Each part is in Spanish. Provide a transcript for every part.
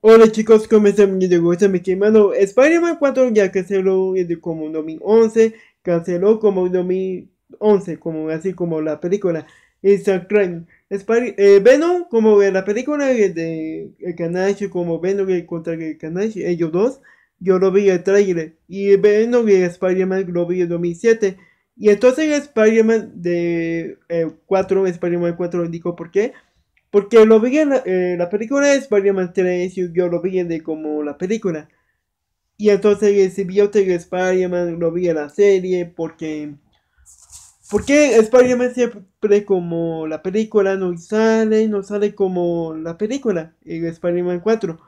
Hola chicos, ¿cómo están? Yo a mi Spider-Man 4 ya canceló como 2011, canceló como 2011, como así como la película Instagram. Eh, Venom como la película de Kanashi, como Venom contra Kanashi, ellos eh, dos, yo lo vi el trailer. Y Venom y Spider-Man lo vi en 2007. Y entonces Spider-Man de 4, eh, Spider-Man 4 dijo por qué porque lo vi en la eh, película Spider-Man 3 y yo lo vi de como la película. Y entonces si vi que Spider-Man lo vi en la serie porque... Porque Spider-Man siempre como la película no sale, no sale como la película, en Spider-Man 4.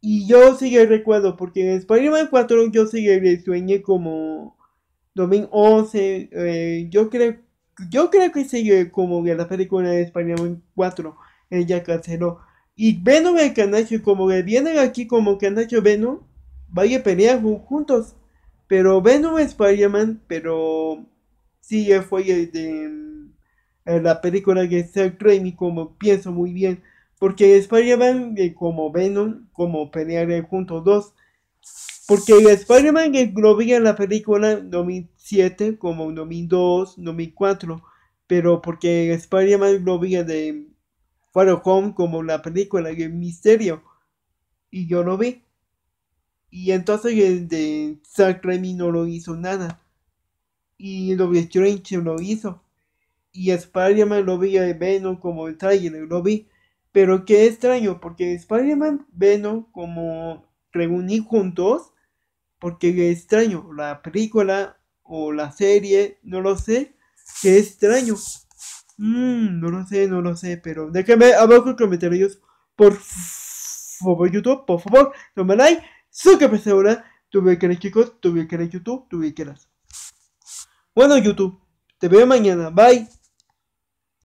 Y yo sigue recuerdo, porque en Spider-Man 4 yo sigue le sueñé como 2011, eh, yo creo yo creo que sigue como la película de Spider-Man 4 ella canceló. Y Venom y Canacho, como que vienen aquí como Canacho Venom, vaya a pelear juntos. Pero Venom es Spider-Man, pero sí fue de mm, la película que se Raimi, como pienso muy bien. Porque Spider-Man eh, como Venom, como pelear juntos dos. Porque Spider-Man lo vi en la película 2007, como 2002, 2004. Pero porque Spider-Man lo vi de Far Home como la película de misterio. Y yo lo vi. Y entonces el eh, de Zack no lo hizo nada. Y el de Strange lo hizo. Y Spider-Man lo vi a Venom como el trailer, lo vi. Pero qué extraño, porque Spider-Man, Venom como reuní juntos. Porque extraño, la película o la serie, no lo sé. Qué extraño. Mm, no lo sé, no lo sé, pero déjame abajo en comentarios, por favor, YouTube, por favor, no me like, suscríbete ahora, tuve este que eres chicos, tuve que que YouTube, tuve que las Bueno, YouTube, te veo mañana, bye.